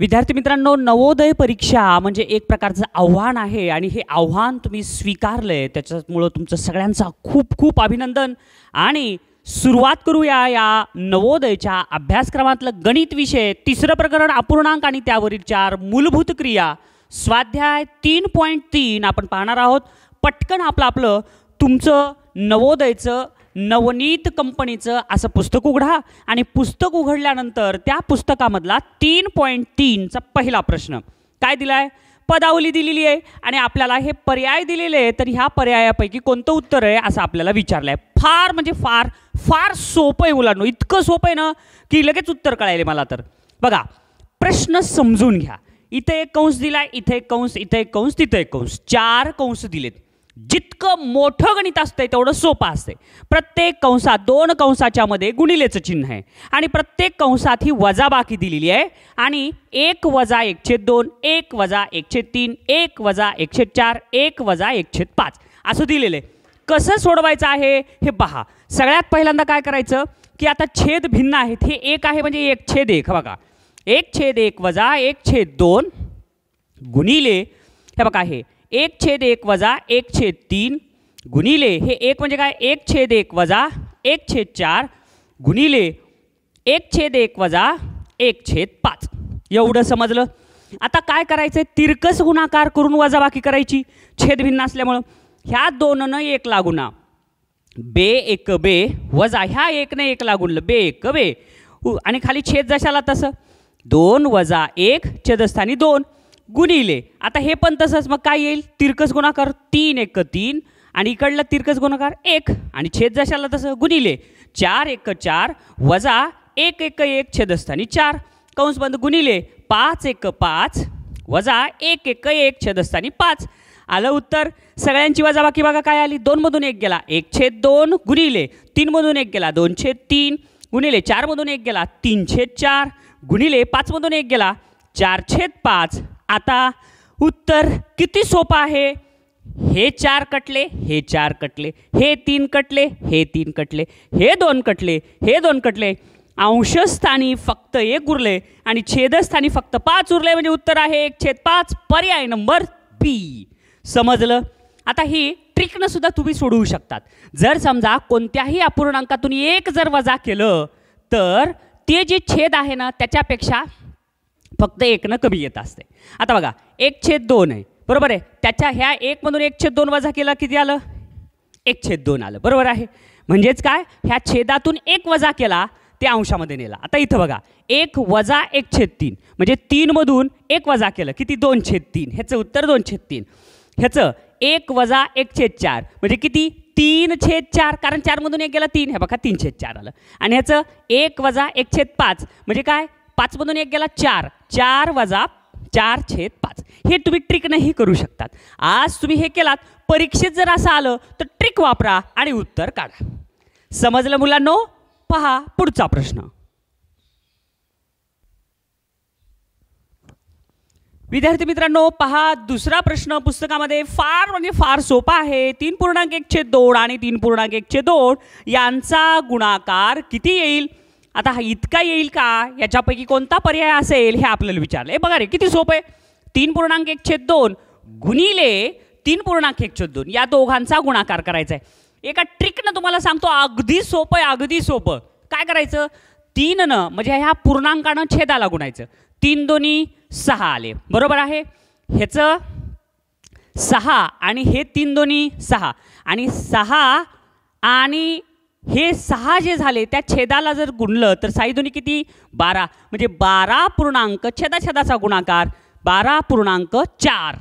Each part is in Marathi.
विद्यार्थी मित्रांनो नवोदय परीक्षा म्हणजे एक प्रकारचं आव्हान आहे आणि हे आव्हान तुम्ही स्वीकारलं आहे त्याच्यामुळं तुमचं सगळ्यांचा खूप खूप अभिनंदन आणि सुरुवात करूया या नवोदयच्या अभ्यासक्रमातलं गणित विषय तिसरं प्रकरण अपूर्णांक आणि त्यावरील चार मूलभूत क्रिया स्वाध्याय तीन पॉईंट तीन आपण पाहणार आहोत पटकन आपलं आपलं तुमचं नवोदयचं नवनीत कंपनीचं असं पुस्तक उघडा आणि पुस्तक उघडल्यानंतर त्या पुस्तकामधला तीन पॉईंट तीनचा पहिला प्रश्न काय दिला आहे पदावली दिलेली आहे आणि आपल्याला हे पर्याय दिलेले आहे तर ह्या पर्यायापैकी कोणतं उत्तर आहे असं आपल्याला विचारलं आहे फार म्हणजे फार फार सोपं आहे मुलांनो इतकं सोपं आहे ना की लगेच उत्तर कळायले मला तर बघा प्रश्न समजून घ्या इथे एक कंस दिला इथे एक कंस इथे एक कंस तिथे एक कंस चार कंस दिलेत जितकं मोठं गणित असतंय तेवढं सोपं असते प्रत्येक कंसात दोन कंसाच्या मध्ये गुणिलेचं चिन्ह आहे आणि प्रत्येक कंसात ही वजाबाकी दिलेली आहे आणि एक वजा एकशे दोन एक वजा एकशे तीन एक वजा एकशे चार एक वजा एकशे पाच असं दिलेलं आहे कसं सोडवायचं आहे हे पहा सगळ्यात पहिल्यांदा काय करायचं की आता छेद भिन्न आहेत हे एक आहे म्हणजे एक छेद एक बघा एक छेद एक वजा एक छेद दोन गुणिले हे बघा आहे एक छेद एक वजा एक छेद तीन गुणिले हे एक म्हणजे काय एक छेद एक वजा एक छेद चार गुणिले एक छेद एक वजा एक छेद पाच एवढं समजलं आता काय करायचं आहे तिरकस गुणाकार करून वजाबाकी करायची छेद भिन्न असल्यामुळं ह्या दोननं एक लागुना बे एक बे वजा ह्या एकनं एक लागून बे एक बे आणि खाली छेद जशाला तसं दोन वजा एक छेदस्थानी दोन गुणिले आता हे पण तसंच मग काय येईल तिरकस गुणाकार तीन एक तीन आणि इकडला तिरकस गुणाकार एक आणि छेद जशाला तसं गुणिले चार एक चार वजा एक एक एक छेदस्थानी चार कंस बंद गुणिले पाच एक पाच वजा एक एक एक छेदस्थानी पाच आलं उत्तर सगळ्यांची वजा बाकी बघा काय आली दोनमधून एक गेला एक छेद दोन गुणिले तीनमधून एक गेला दोन छेद तीन गुणिले चारमधून एक गेला तीन छेद चार गुणिले पाचमधून एक गेला चार छेद पाच आता उत्तर किती सोपं आहे हे चार कटले हे चार कटले हे तीन कटले हे तीन कटले हे दोन कटले हे दोन कटले अंशस्थानी फक्त एक उरले आणि छेदस्थानी फक्त पाच उरले म्हणजे उत्तर आहे एक छेद पाच पर्याय नंबर बी समजलं आता ही ट्रिकनं सुद्धा तुम्ही सोडवू शकतात जर समजा कोणत्याही अपूर्णांकातून एक जर वजा केलं तर ते जे छेद आहे ना त्याच्यापेक्षा फक्त एकनं कमी येत असते आता बघा एक छेद दोन आहे बरोबर आहे त्याच्या ह्या एकमधून एक छेद दोन वजा केला किती आलं एक छेद दोन आलं बरोबर आहे म्हणजेच काय ह्या छेदातून एक वजा केला ते अंशामध्ये नेला आता इथं बघा एक वजा एक छेद तीन म्हणजे तीनमधून एक वजा केलं किती दोन छेद तीन ह्याचं उत्तर दोन छेद तीन ह्याचं एक वजा एक छेद चार म्हणजे किती तीन छेद चार कारण चारमधून एक गेला तीन हे बघा तीन छेद चार आलं आणि ह्याचं एक वजा एक छेद पाच म्हणजे काय पाचमधून एक गेला चार चार वजा चार छेद पाच हे तुम्ही नाही करू शकतात आज तुम्ही हे केलात परीक्षेत जर असं आलं तर ट्रिक वापरा आणि उत्तर काढा समजलं मुलांनो पहा पुढचा प्रश्न विद्यार्थी मित्रांनो पहा दुसरा प्रश्न पुस्तकामध्ये फार म्हणजे फार सोपा आहे तीन पूर्णांक एकशे दोन आणि तीन पूर्णांक एकशे दोन यांचा गुणाकार किती येईल आता हा इतका येईल का याच्यापैकी कोणता पर्याय असेल हे आपल्याला विचारलं हे बघा रे किती सोपं आहे तीन पूर्णांक एक छेद दोन गुणिले तीन पूर्णांक एक छेद दोन या दोघांचा गुणाकार करायचा आहे एका ट्रिकनं तुम्हाला सांगतो अगदी सोपं आहे अगदी सोपं काय करायचं तीननं म्हणजे ह्या पूर्णांकानं छेदाला गुणायचं तीन दोन्ही सहा आले बरोबर आहे ह्याचं सहा आणि हे तीन दोन्ही सहा आणि सहा आणि हे सहा जे झाले त्या छेदाला जर गुणलं तर दोन्ही किती बारा म्हणजे बारा पूर्णांक छेदाछेदाचा गुणाकार बारा पूर्णांक चार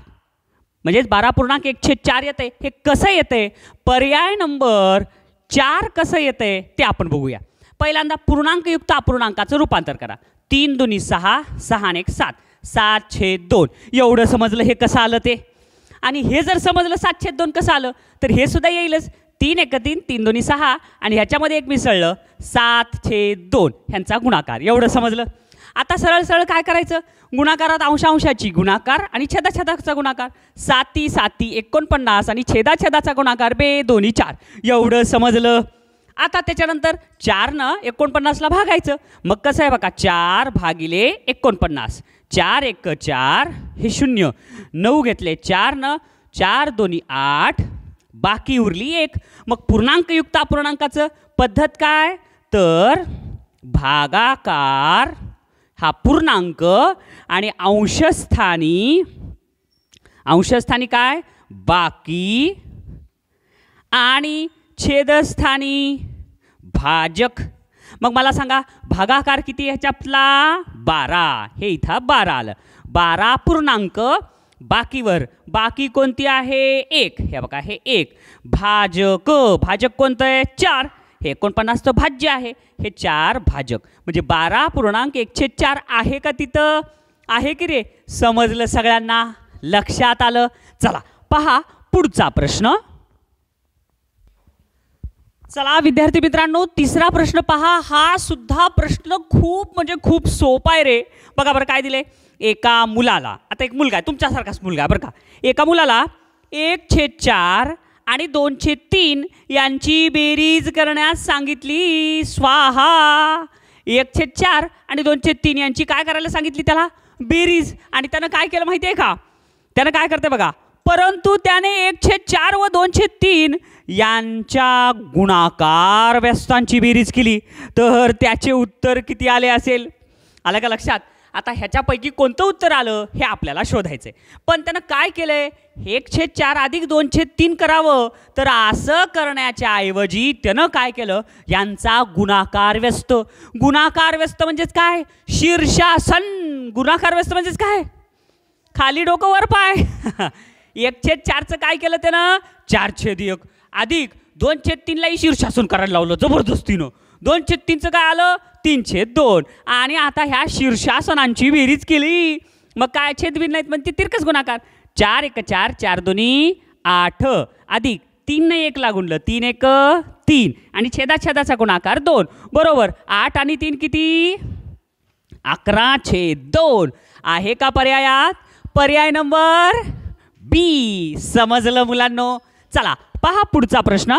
म्हणजेच बारा पूर्णांक छेद चार येते हे कसं येते पर्याय नंबर चार कसं येते ते आपण बघूया पहिल्यांदा पूर्णांकयुक्त अपूर्णांकाचं रूपांतर करा तीन दोन्ही सहा सहा आणि एक सात सात छेद दोन एवढं समजलं हे कसं आलं ते आणि हे जर समजलं छेद दोन कसं आलं तर हे सुद्धा येईलच तीन एक तीन तीन दोन्ही सहा आणि ह्याच्यामध्ये एक मिसळलं सात छेद दोन ह्यांचा गुणाकार एवढं समजलं आता सरळ सरळ काय करायचं गुणाकारात अंशांशाची गुणाकार आणि छेदाछेदाचा गुणाकार साती साती एकोणपन्नास आणि छेदाछेदाचा गुणाकार बे दोन्ही चार एवढं समजलं आता त्याच्यानंतर चारनं एकोणपन्नासला भागायचं मग कसं आहे बघा चार भागिले एकोणपन्नास चार एक चार हे शून्य नऊ घेतले चारनं चार दोन्ही आठ बाकी उरली एक मग पूर्णांकयुक्त अपूर्णांकाचं पद्धत काय तर भागाकार हा पूर्णांक आणि अंशस्थानी अंशस्थानी काय बाकी आणि छेदस्थानी भाजक मग मला सांगा भागाकार किती ह्याच्यातला बारा हे इथं बारा आलं बारा पूर्णांक बाकीवर बाकी कोणती आहे एक हे बघा हे एक भाजक भाजक कोणतं आहे चार हे एकोणपन्नासचं भाज्य आहे हे चार भाजक म्हणजे बारा पूर्णांक एकशे चार आहे का तिथं आहे की रे समजलं सगळ्यांना लक्षात आलं चला पहा पुढचा प्रश्न चला विद्यार्थी मित्रांनो तिसरा प्रश्न पहा हा सुद्धा प्रश्न खूप म्हणजे खूप सोपा आहे रे बघा बरं काय दिले एका मुलाला आता एक मुलगा आहे तुमच्यासारखाच मुलगा आहे बरं का एका मुलाला एक छेद चार आणि दोनशे तीन यांची बेरीज करण्यास सांगितली स्वाहा एक छेद चार आणि दोनशे तीन यांची काय करायला सांगितली त्याला बेरीज आणि त्यानं काय केलं माहिती आहे का त्यानं काय करते बघा परंतु त्याने एक छेद चार व दोनशे तीन यांच्या गुणाकार व्यस्तांची बेरीज केली तर त्याचे उत्तर किती आले असेल आलं का लक्षात आता ह्याच्यापैकी कोणतं उत्तर आलं हे आपल्याला शोधायचं आहे पण त्यानं काय केलं आहे एक छेद चार अधिक दोन छेद तीन करावं तर असं करण्याच्या ऐवजी त्यानं काय केलं यांचा गुणाकार व्यस्त गुणाकार व्यस्त म्हणजेच काय शीर्षासन गुणाकार व्यस्त म्हणजेच काय खाली डोकं वर पाय एक छेद चारचं काय केलं त्यानं चार छेद एक अधिक दोन छेद तीनलाही शीर्षासन करायला लावलं जबरदस्तीनं दोन छेद तीनचं काय आलं छेद दोन आणि आता ह्या शीर्षासनांची बेरीज केली मग काय छेद विर नाहीत म्हणजे तिरकस गुणाकार चार एक चार चार दोन्ही आठ अधिक तीन नाही एक लागूनलं तीन एक तीन आणि छेदाछेदाचा गुणाकार दोन बरोबर आठ आणि तीन किती अकरा छेद दोन आहे का पर्यायात पर्याय नंबर बी समजलं मुलांनो चला पहा पुढचा प्रश्न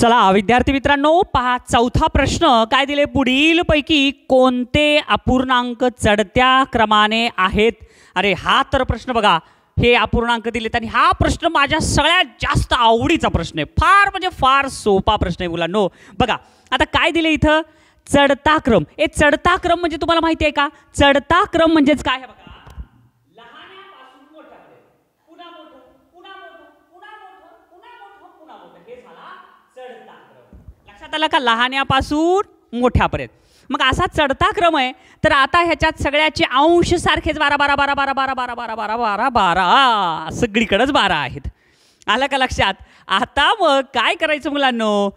चला विद्यार्थी मित्रांनो पहा चौथा प्रश्न काय दिले पुढील पैकी कोणते अपूर्णांक चढत्या क्रमाने आहेत अरे हा तर प्रश्न बघा हे अपूर्णांक दिलेत आणि हा प्रश्न माझ्या सगळ्यात जास्त आवडीचा प्रश्न आहे फार म्हणजे फार सोपा प्रश्न आहे मुलांनो बघा आता काय दिले इथं चढता क्रम हे चढता क्रम म्हणजे तुम्हाला माहिती आहे का चढता क्रम म्हणजेच काय बघा लक्षात का लहान्यापासून मोठ्यापर्यंत मग असा चढता क्रम आहे तर आता ह्याच्यात सगळ्याचे अंश सारखेच बारा बारा बारा बारा बारा बारा बारा बारा बारा बारा सगळीकडंच बारा आहेत आलं का लक्षात आता मग काय करायचं मुलांनो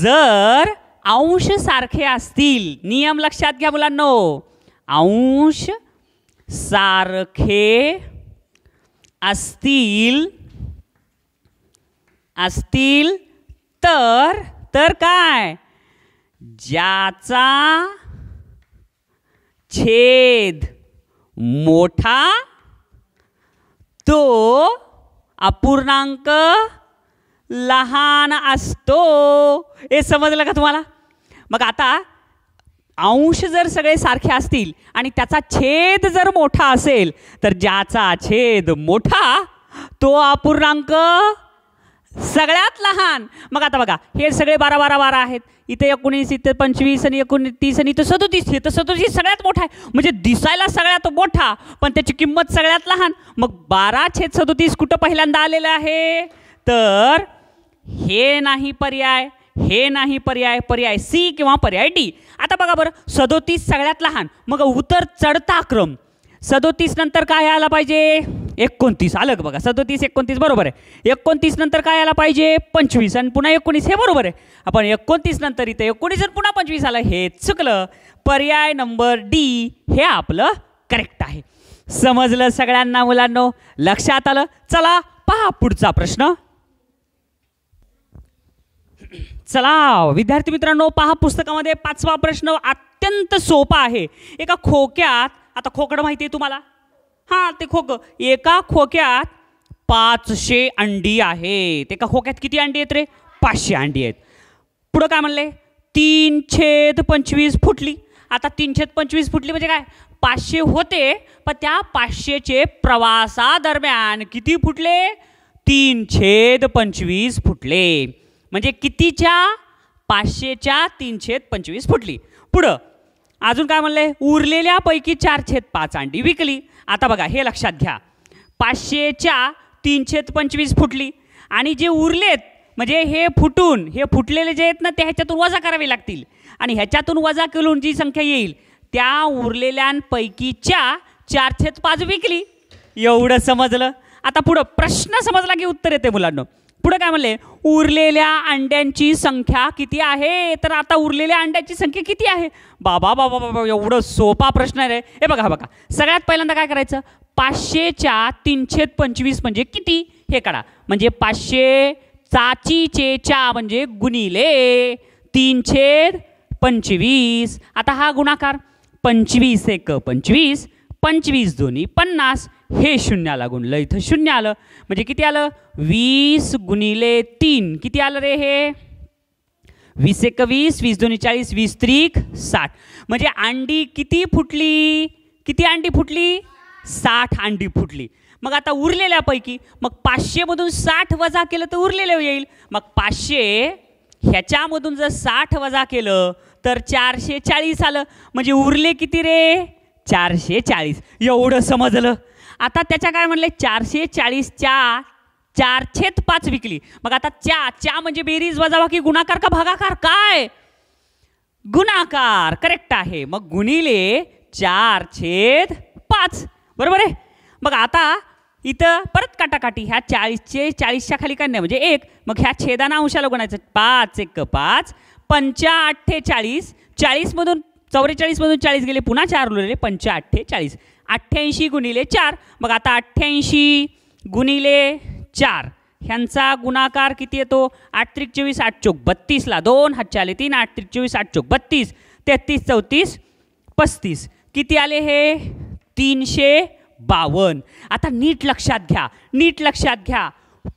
जर अंश सारखे असतील नियम लक्षात घ्या मुलांनो अंश सारखे असतील असतील तर तर काय ज्याचा छेद मोठा तो अपूर्णांक लहान असतो हे समजलं का तुम्हाला मग आता अंश जर सगळे सारखे असतील आणि त्याचा छेद जर मोठा असेल तर ज्याचा छेद मोठा तो अपूर्णांक सगळ्यात लहान मग आता बघा हे सगळे बारा बारा बारा आहेत इथे एकोणीस इथे पंचवीस आणि तीस आणि इथं सदोतीस इथं सदोतीस सगळ्यात मोठा आहे म्हणजे दिसायला सगळ्यात मोठा पण त्याची किंमत सगळ्यात लहान मग बारा छेद सदोतीस कुठं पहिल्यांदा आलेलं आहे तर हे नाही पर्याय हे नाही पर्याय पर्याय सी किंवा पर्याय डी आता बघा बरं सदोतीस सगळ्यात लहान मग उतर चढता क्रम सदोतीस नंतर काय आला पाहिजे एकोणतीस अलग बघा सदोतीस एकोणतीस बरोबर आहे एकोणतीस नंतर काय आला पाहिजे पंचवीस आणि पुन्हा एकोणीस हे बरोबर आहे आपण एकोणतीस नंतर इथं एकोणीस आणि पुन्हा पंचवीस आलं हे चुकलं पर्याय नंबर डी हे आपलं करेक्ट आहे समजलं सगळ्यांना मुलांनो लक्षात आलं चला पहा पुढचा प्रश्न चला विद्यार्थी मित्रांनो पहा पुस्तकामध्ये पाचवा प्रश्न अत्यंत सोपा आहे एका खोक्यात आता खोकडं माहिती आहे तुम्हाला हां ते खोक एका खोक्यात पाचशे अंडी आहेत एका खोक्यात किती अंडी आहेत रे पाचशे अंडी आहेत पुढं काय म्हणले तीन छेद पंचवीस फुटली आता छेद पंचवीस फुटली म्हणजे काय पाचशे होते पण त्या पाचशेचे प्रवासादरम्यान किती फुटले छेद पंचवीस फुटले म्हणजे कितीच्या पाचशेच्या छेद पंचवीस फुटली पुढं अजून काय म्हणलंय उरलेल्यापैकी छेद पाच अंडी विकली आता बघा हे लक्षात घ्या पाचशेच्या तीनशे पंचवीस फुटली आणि जे उरलेत म्हणजे हे फुटून हे फुटलेले जे आहेत ना ते ह्याच्यातून वजा करावे लागतील आणि ह्याच्यातून वजा करून जी संख्या येईल त्या उरलेल्यांपैकीच्या चारशेत पाच विकली एवढं समजलं आता पुढं प्रश्न समजला की उत्तर येते मुलांना पुढं काय म्हणले उरलेल्या अंड्यांची संख्या किती आहे तर आता उरलेल्या अंड्यांची संख्या किती आहे बाबा बाबा बाबा एवढं सोपा प्रश्न आहे हे बघा बघा सगळ्यात पहिल्यांदा काय करायचं पाचशेच्या तीनशे पंचवीस म्हणजे किती हे काढा म्हणजे पाचशे चाचीचे चा म्हणजे गुणिले तीनशे पंचवीस आता हा गुणाकार पंचवीस एक पंचवीस पंचवीस दोन्ही पन्नास हे शून्य शून्याला गुणलं इथं शून्य आलं म्हणजे किती आलं वीस गुणिले तीन किती आलं रे हे वीस एकवीस वीस वीस दोन्ही चाळीस वीस त्रिक साठ म्हणजे अंडी किती फुटली किती अंडी फुटली साठ अंडी फुटली मग आता उरलेल्यापैकी मग पाचशेमधून साठ वजा केलं तर उरलेलं येईल मग पाचशे ह्याच्यामधून जर साठ वजा केलं तर चारशे चाळीस आलं म्हणजे उरले किती रे चारशे चाळीस एवढं समजलं आता त्याच्या काय म्हणले चारशे चाळीस चा छेद पाच विकली मग आता चा चा म्हणजे बेरीज वजावा गुणाकार का भागाकार काय गुणाकार करेक्ट आहे मग गुणिले चार छेद पाच बरोबर आहे मग आता इथं परत काटाकाटी ह्या चाळीसचे चाळीसच्या खाली काय नाही म्हणजे एक मग ह्या छेदाना अंशाला गुणायचं पाच एक पाच पंचा चाळीस चाळीसमधून चौवेचाळीसमधून चाळीस गेले पुन्हा चार उरलेले पंचा चाळीस अठ्ठ्याऐंशी गुणिले चार मग आता अठ्ठ्याऐंशी गुणिले चार ह्यांचा गुणाकार किती येतो आठ त्रिक चोवीस आठ चोक बत्तीसला दोन हातचे आले तीन आठ त्रिक चोवीस आठ चोक बत्तीस तेहत्तीस चौतीस पस्तीस किती आले हे तीनशे बावन्न आता नीट लक्षात घ्या नीट लक्षात घ्या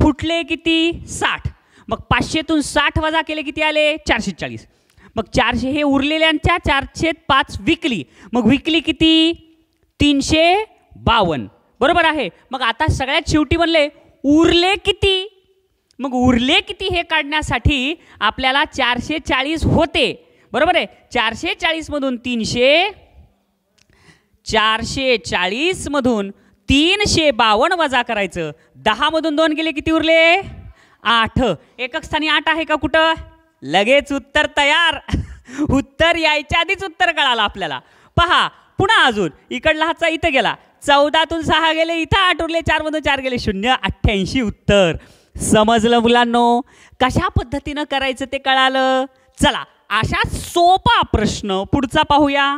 फुटले किती साठ मग पाचशेतून साठ वजा केले किती आले चारशे चाळीस मग चारशे हे उरलेल्यांच्या चारशे पाच विकली मग विकली किती तीनशे बावन्न बरोबर आहे मग आता सगळ्यात शेवटी म्हणले उरले किती मग उरले किती हे काढण्यासाठी आपल्याला चारशे चाळीस होते बरोबर आहे चारशे चाळीसमधून तीनशे चारशे चाळीसमधून तीनशे बावन वजा करायचं दहामधून दोन गेले किती उरले आठ एकक स्थानी आठ आहे का कुठं लगेच उत्तर तयार उत्तर यायच्या आधीच उत्तर कळालं आपल्याला पहा पुन्हा अजून इकडला हाचा इथं गेला चौदातून सहा गेले इथं आठ उरले चारमधून चार गेले शून्य अठ्ठ्याऐंशी उत्तर समजलं मुलांनो कशा पद्धतीनं करायचं ते कळालं चला अशा सोपा प्रश्न पुढचा पाहूया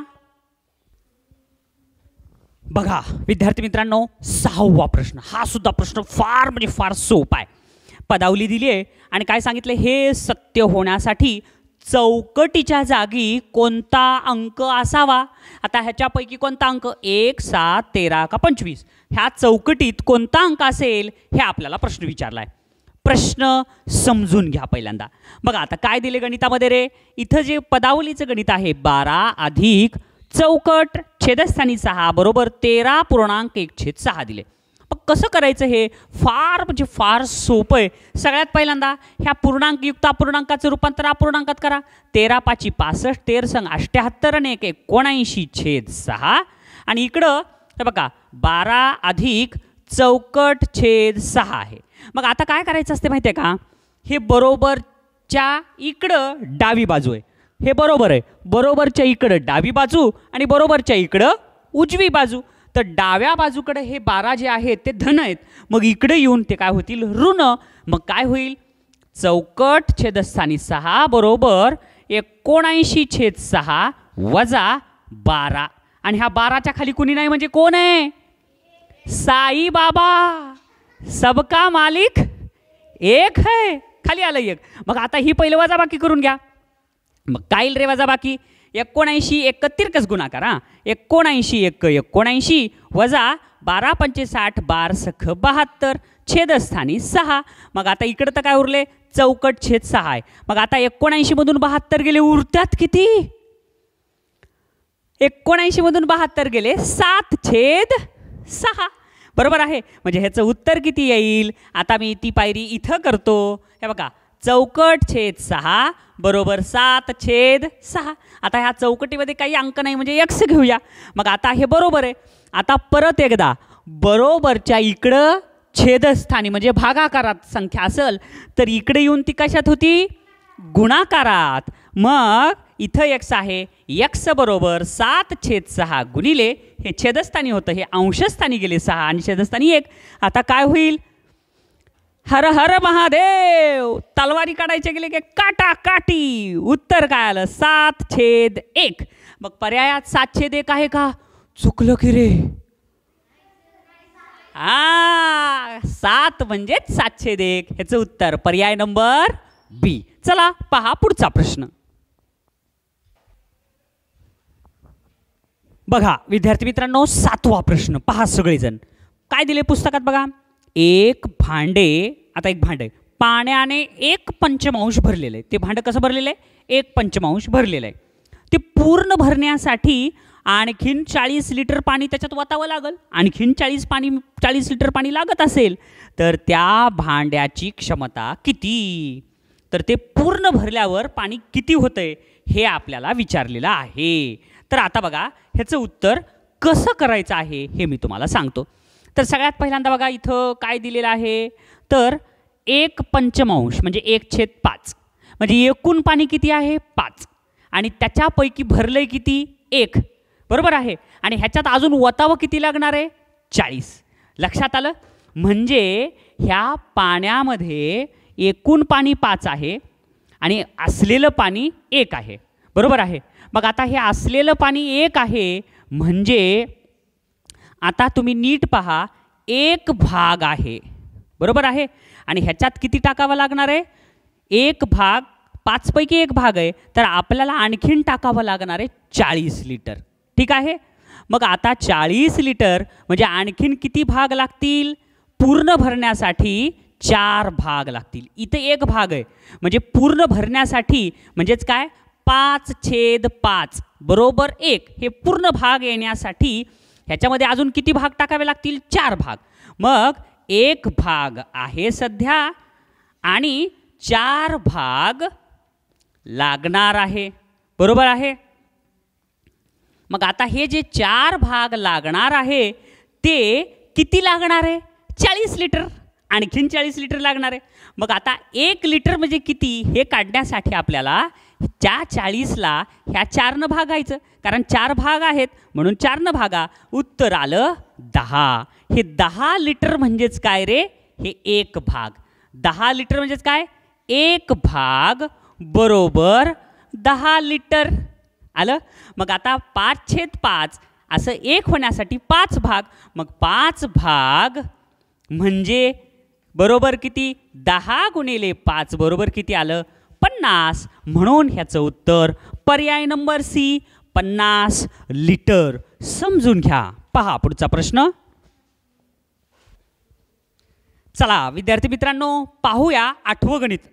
बघा विद्यार्थी मित्रांनो सहावा प्रश्न हा सुद्धा प्रश्न फार म्हणजे फार सोपा आहे पदावली दिली आहे आणि काय सांगितलं हे सत्य होण्यासाठी चौकटीच्या जागी कोणता अंक असावा आता ह्याच्यापैकी कोणता अंक एक सात तेरा का पंचवीस ह्या चौकटीत कोणता अंक असेल हे आपल्याला प्रश्न विचारला आहे प्रश्न समजून घ्या पहिल्यांदा बघा आता काय दिले गणितामध्ये रे इथं जे पदावलीचं गणित आहे बारा अधिक चौकट छेदस्थानी सहा बरोबर तेरा पूर्णांक एक छेद सहा दिले पण कसं करायचं हे फार म्हणजे फार सोपं आहे सगळ्यात पहिल्यांदा ह्या पूर्णांक युक्त अपूर्णांकाचं रूपांतर अपूर्णांकात करा तेरा पाची पासष्ट तेर संघ अष्ट्याहत्तर आणि एक एकोणऐंशी छेद सहा आणि इकडं हे बघा बारा अधिक चौकट छेद सहा आहे मग आता काय करायचं असते माहिती आहे का हे बरोबरच्या इकडं डावी बाजू आहे हे बरोबर आहे बरोबरच्या इकडं डावी बाजू आणि बरोबरच्या इकडं उजवी बाजू तर डाव्या बाजूकडे हे बारा जे आहेत ते धन आहेत मग इकडे येऊन ते काय होतील ऋण मग काय होईल चौकट छेदस्थानी सहा बरोबर एकोणऐंशी छेद सहा वजा बारा आणि ह्या बाराच्या खाली कुणी नाही म्हणजे कोण आहे साई बाबा सबका मालिक एक है खाली आलं एक मग आता ही पहिलं बाकी करून घ्या मग काय रे वजाबाकी एकोणऐंशी एक कस गुणाकार हां एकोणऐंशी एक एकोणऐंशी वजा बारा पंचे साठ बार सख बहात्तर छेदस्थानी सहा मग आता इकडं तर काय उरले चौकट छेद सहा आहे मग आता एकोणऐंशीमधून बहात्तर गेले उरत्यात किती एकोणऐंशीमधून बहात्तर गेले सात छेद सहा बरोबर आहे म्हणजे ह्याचं उत्तर किती येईल आता मी ती पायरी इथं करतो हे बघा चौकट छेद सहा बरोबर सात छेद सहा आता ह्या चौकटीमध्ये काही अंक नाही म्हणजे एक्स घेऊया मग आता हे बरोबर आहे आता परत एकदा बरोबरच्या इकडं छेदस्थानी म्हणजे भागाकारात संख्या असेल तर इकडे येऊन ती कशात होती गुणाकारात मग इथं एक्स आहे यक्स बरोबर सात छेद सहा गुणिले हे छेदस्थानी होतं हे अंशस्थानी गेले सहा आणि छेदस्थानी एक आता काय होईल हर हर महादेव तलवारी काढायचे गेले की काटा काटी उत्तर काय आलं सात छेद एक मग पर्यायात सात छेद एक आहे का चुकलं की रे आ सात म्हणजेच सात छेद एक ह्याचं उत्तर पर्याय नंबर बी चला पहा पुढचा प्रश्न बघा विद्यार्थी मित्रांनो सातवा प्रश्न पहा सगळेजण काय दिले पुस्तकात बघा एक भांडे आता एक भांड आहे पाण्याने एक पंचमांश भरलेलं आहे ते भांडं कसं भरलेलं आहे एक पंचमांश भरलेलं आहे ते पूर्ण भरण्यासाठी आणखीन चाळीस लिटर पाणी त्याच्यात वतावं लागेल आणखीन चाळीस पाणी चाळीस लिटर पाणी लागत असेल तर त्या भांड्याची क्षमता किती तर ते पूर्ण भरल्यावर पाणी किती होतं आहे हे आपल्याला विचारलेलं आहे तर आता बघा ह्याचं उत्तर कसं करायचं आहे हे मी तुम्हाला सांगतो तर सगळ्यात पहिल्यांदा बघा इथं काय दिलेलं आहे तर एक पंचमांश म्हणजे एक छेद पाच म्हणजे एकूण पाणी किती आहे पाच आणि त्याच्यापैकी भरलं किती एक बरोबर आहे आणि ह्याच्यात अजून वतावं किती लागणार आहे चाळीस लक्षात आलं म्हणजे ह्या पाण्यामध्ये एकूण पाणी पाच आहे आणि असलेलं पाणी एक आहे बरोबर आहे मग आता हे असलेलं पाणी एक आहे म्हणजे आता तुम्ही नीट पहा एक भाग आहे बरोबर आहे आणि ह्याच्यात किती टाकावं लागणार आहे एक भाग पाचपैकी एक भाग आहे तर आपल्याला आणखीन टाकावं लागणार आहे चाळीस लिटर ठीक आहे मग आता चाळीस लिटर म्हणजे आणखीन किती भाग लागतील पूर्ण भरण्यासाठी चार भाग लागतील इथे एक भाग आहे म्हणजे पूर्ण भरण्यासाठी म्हणजेच काय पाच छेद पाच बरोबर एक हे पूर्ण भाग येण्यासाठी ह्याच्यामध्ये अजून किती भाग टाकावे लागतील चार भाग मग एक भाग आहे सध्या आणि चार भाग लागणार आहे बरोबर आहे मग आता हे जे चार भाग लागणार आहे ते किती लागणार आहे चाळीस लिटर आणखीन चाळीस लिटर लागणार आहे मग आता एक लिटर म्हणजे किती हे काढण्यासाठी आपल्याला त्या चाळीसला ह्या चारनं भागायचं कारण चार भाग आहेत म्हणून चारनं भागा उत्तर आलं दहा हे दहा लिटर म्हणजेच काय रे हे एक भाग दहा लिटर म्हणजेच काय एक भाग बरोबर दहा लिटर आलं मग आता पाच छेद पाच असं एक होण्यासाठी पाच भाग मग पाच भाग म्हणजे बरोबर किती दहा गुणिले पाच बरोबर किती आलं पन्नास म्हणून ह्याचं उत्तर पर्याय नंबर सी पन्नास लिटर समजून घ्या पहा पुढचा प्रश्न चला विद्यार्थी मित्रांनो पाहूया आठवं गणित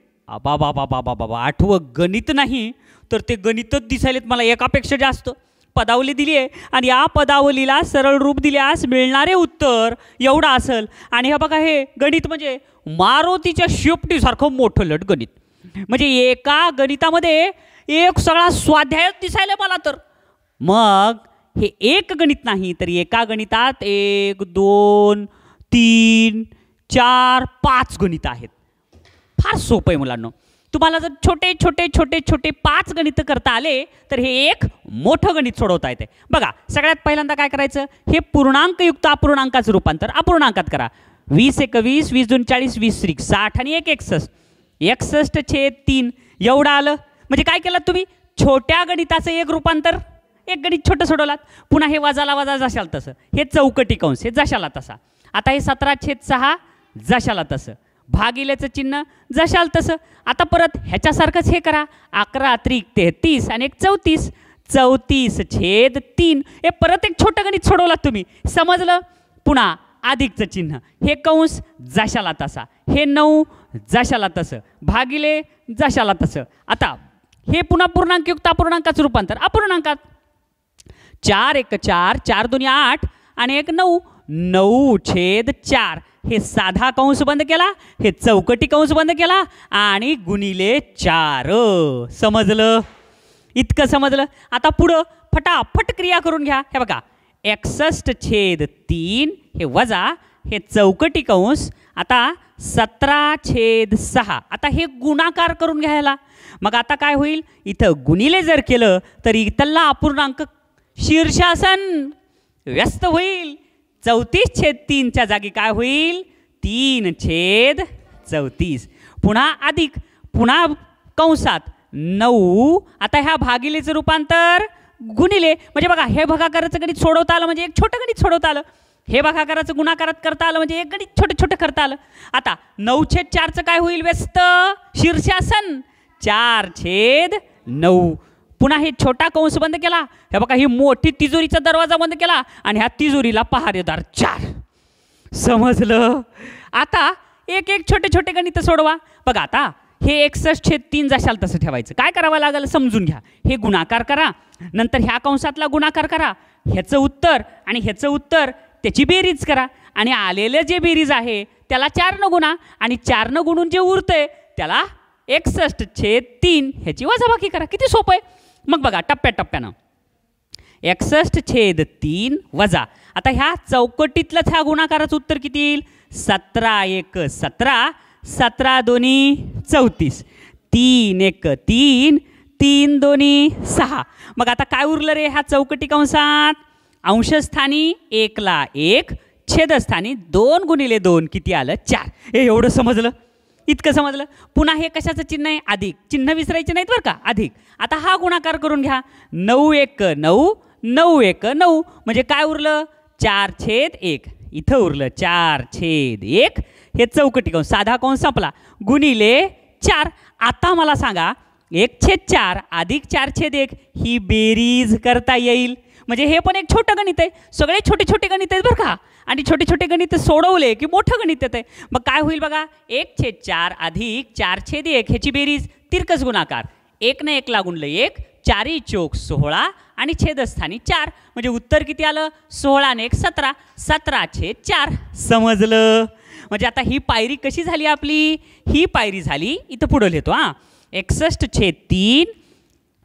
बाबा बाबा बाबा आठवं गणित नाही तर ते गणितच दिसायलेत मला एकापेक्षा जास्त पदावली दिली आहे आणि या पदावलीला सरळ रूप दिल्यास मिळणारे उत्तर एवढं असेल आणि हे बघा हे गणित म्हणजे मारुतीच्या शिफ्टीसारखं मोठं लट गणित म्हणजे एका गणितामध्ये एक सगळा स्वाध्याय दिसायला मला तर मग हे एक गणित नाही तर एका गणितात एक दोन तीन चार पाच गणित आहेत फार सोपं आहे मुलांना तुम्हाला जर छोटे छोटे छोटे छोटे पाच गणित करता आले तर हे एक मोठं गणित सोडवता येते बघा सगळ्यात पहिल्यांदा काय करायचं हे पूर्णांकयुक्त अपूर्णांकाचं रूपांतर अपूर्णांकात करा वीस एकवीस वीस दोन चाळीस वीस त्रिक साठ आणि एक एकसष्ट एकसष्ट छेद तीन एवढं आलं म्हणजे काय केलं तुम्ही छोट्या गणिताचं एक रूपांतर एक गणित छोटं सोडवलात पुन्हा हे वजाला वजा जशाला तसं हे चौकटी कंस हे जशाला तसा आता हे सतरा छेद सहा जशाला तसं भागिल्याचं चिन्ह जशाल तसं आता परत ह्याच्यासारखंच हे करा अकरा त्रिक तेहतीस आणि एक चौतीस चौतीस छेद तीन हे परत एक छोटं गणित सोडवलात तुम्ही समजलं पुन्हा अधिकचं चिन्ह हे कंस जशाला तसा हे नऊ जशाला तसं भागिले जशाला तसं आता हे पुन्हा पूर्णांकयुक्त अपूर्णांकाचं रूपांतर अपूर्णांकात चार एक चार चार दुनिया आठ आणि एक नऊ नऊ छेद चार हे साधा कंस बंद केला हे चौकटी कंस बंद केला आणि गुणिले चार समजलं इतकं समजलं आता पुढं फटाफट क्रिया करून घ्या हे बघा एकसष्ट छेद तीन हे वजा हे चौकटी कंस आता सतरा छेद सहा आता हे गुणाकार करून घ्यायला मग आता काय होईल इथं गुणिले जर केलं तर इथला अपूर्णांक शीर्षासन व्यस्त होईल चौतीस छेद तीनच्या जागी काय होईल तीन छेद चौतीस पुन्हा अधिक पुन्हा कंसात नऊ आता ह्या भागिलेचं रूपांतर गुणिले म्हणजे बघा हे भगाकाराचं गणित सोडवता आलं म्हणजे एक छोटं गणित सोडवता आलं हे भागाकाराचं गुणाकारात करता आलं म्हणजे एक गणित छोटं छोटं करता आलं आता नऊ छेद चारचं काय होईल व्यस्त शीर्षासन चार छेद नऊ पुन्हा हे छोटा कंस बंद केला हे बघा ही मोठी तिजोरीचा दरवाजा बंद केला आणि ह्या तिजोरीला पहारेदार चार समजलं आता एक एक छोटे छोटे गणित सोडवा बघा आता हे एकसष्ट छेद तीन जाशाल तसं ठेवायचं काय करावं लागेल समजून घ्या हे गुणाकार करा नंतर ह्या कंसातला गुणाकार करा ह्याचं उत्तर आणि ह्याचं उत्तर त्याची बेरीज करा आणि आलेलं जे बेरीज आहे त्याला चारनं गुणा आणि चारनं गुणून जे उरतंय त्याला एकसष्ट छेद तीन ह्याची वजाबाकी करा किती सोपं आहे मग बघा टप्प्यानं एकसष्ट छेद तीन वजा आता ह्या चौकटीतलंच ह्या गुणाकाराचं उत्तर किती येईल सतरा एक सतरा सतरा दोन्ही चौतीस तीन एक तीन तीन दोन्ही सहा मग आता काय उरलं रे ह्या चौकटी कंसात अंशस्थानी एकला एक छेदस्थानी दोन गुणिले दोन किती आलं चार हे एवढं समजलं इतकं समजलं पुन्हा हे कशाचं चिन्ह आहे अधिक चिन्ह विसरायचे नाहीत बरं का अधिक आता हा गुणाकार करून घ्या नऊ एक नऊ नऊ एक नऊ म्हणजे काय उरलं चार छेद एक इथं उरलं चार छेद एक हे चौकटी कंस साधा कोण संपला गुणिले चार आता मला सांगा एक छेद चार अधिक चार छेद एक ही बेरीज करता येईल म्हणजे हे पण एक छोटं गणित आहे सगळे छोटे छोटे गणित आहेत बरं का आणि छोटे छोटे गणित सोडवले की मोठं गणित येतं आहे मग काय होईल बघा एक छेद चार अधिक चार छेद एक ह्याची बेरीज तिरकस गुणाकार एक ना एक लागूनलं एक चारी चोक सोहळा आणि छेदस्थानी चार म्हणजे उत्तर किती आलं सोहळाने एक सतरा सतरा छेद चार समजलं म्हणजे आता ही पायरी कशी झाली आपली ही पायरी झाली इथं पुढं लिहितो हां एकसष्ट छेद तीन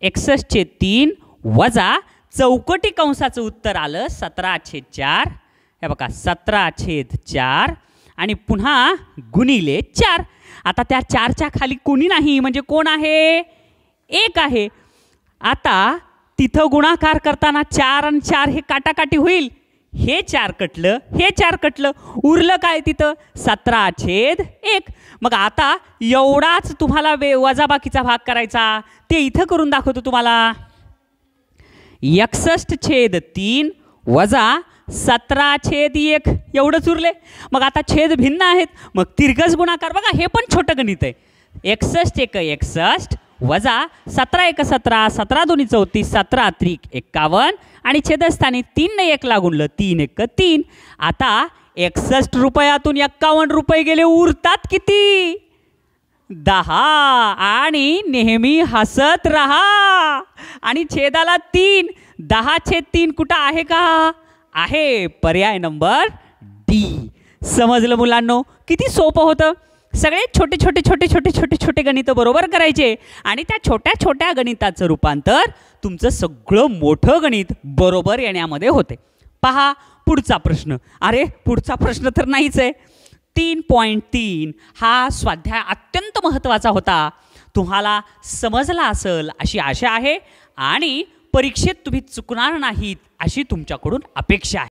एकसष्ट छेद तीन वजा चौकटी कंसाचं उत्तर आलं सतरा छेद चार हे बघा सतरा छेद चार आणि पुन्हा गुणिले चार आता त्या चारच्या खाली कोणी नाही म्हणजे कोण आहे एक आहे आता तिथं गुणाकार करताना चार आणि चार हे काटाकाटी होईल हे चार कटलं हे चार कटलं उरलं काय तिथं सतरा छेद एक मग आता एवढाच तुम्हाला वे वजाबाकीचा भाग करायचा ते इथं करून दाखवतो तुम्हाला एकसष्ट छेद तीन वजा सतरा छेद एक एवढंच उरले मग आता छेद भिन्न आहेत मग तिरकस गुणाकार बघा हे पण छोटं गणित आहे एकसष्ट एक एकसष्ट वजा सतरा एक सतरा सतरा दोन्ही चौतीस सतरा त्रिक एक्कावन्न आणि छेदस्थानी तीन न एक लागूनलं तीन एक तीन आता एकसष्ट रुपयातून एक्कावन्न रुपये गेले उरतात किती दहा आणि नेहमी हसत राहा आणि छेदाला तीन दहा छेद तीन कुठं आहे का आहे पर्याय नंबर डी समजलं मुलांनो किती सोपं होतं सगळे छोटे छोटे छोटे छोटे छोटे छोटे गणित बरोबर करायचे आणि त्या छोट्या छोट्या गणिताचं रूपांतर तुमचं सगळं मोठं गणित बरोबर येण्यामध्ये होते पहा पुढचा प्रश्न अरे पुढचा प्रश्न तर नाहीच आहे तीन पॉईंट तीन हा स्वाध्याय अत्यंत महत्त्वाचा होता तुम्हाला समजला असेल अशी आशा आहे आणि परीक्षेत तुम्ही चुकणार नाहीत अशी तुमच्याकडून अपेक्षा आहे